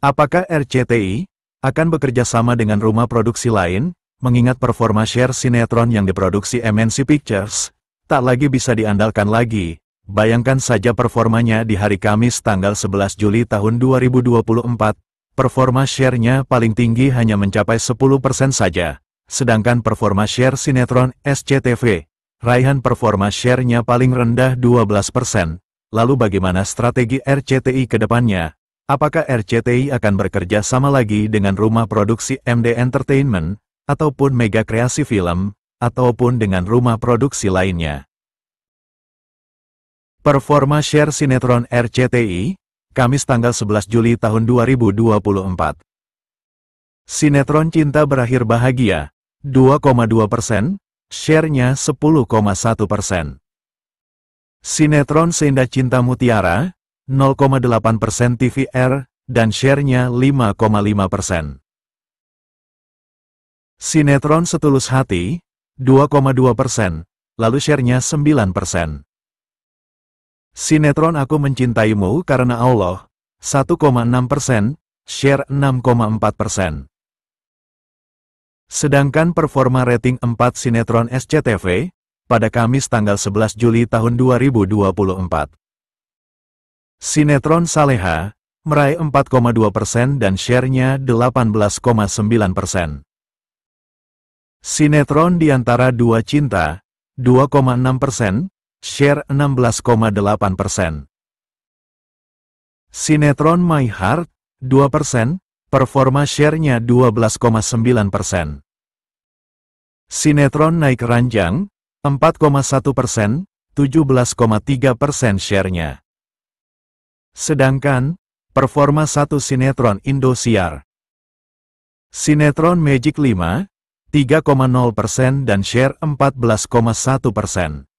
Apakah RCTI akan bekerja sama dengan rumah produksi lain, mengingat performa share sinetron yang diproduksi MNC Pictures, tak lagi bisa diandalkan lagi, Bayangkan saja performanya di hari Kamis tanggal 11 Juli tahun 2024, performa share-nya paling tinggi hanya mencapai 10% saja. Sedangkan performa share sinetron SCTV, Raihan performa share-nya paling rendah 12%. Lalu bagaimana strategi RCTI ke depannya? Apakah RCTI akan bekerja sama lagi dengan rumah produksi MD Entertainment, ataupun Mega Kreasi Film, ataupun dengan rumah produksi lainnya? Performa share sinetron RCTI, Kamis tanggal 11 Juli tahun 2024. Sinetron Cinta Berakhir Bahagia, 2,2 persen, share-nya 10,1 persen. Sinetron Seindah Cinta Mutiara, 0,8% TVR, dan share-nya 5,5%. Sinetron Setulus Hati, 2,2%, lalu share-nya 9%. Sinetron Aku Mencintaimu Karena Allah, 1,6%, share 6,4%. Sedangkan performa rating 4 sinetron SCTV, pada Kamis tanggal 11 Juli tahun 2024. Sinetron Saleha, meraih 4,2 persen dan share-nya 18,9 persen. Sinetron Di Antara Dua Cinta, 2,6 persen, share 16,8 persen. Sinetron My Heart, 2 persen, performa share-nya 12,9 persen. Sinetron Naik Ranjang, 4,1 persen, 17,3 persen share-nya. Sedangkan, performa satu sinetron Indosiar. Sinetron Magic 5, 3,0% dan share 14,1%.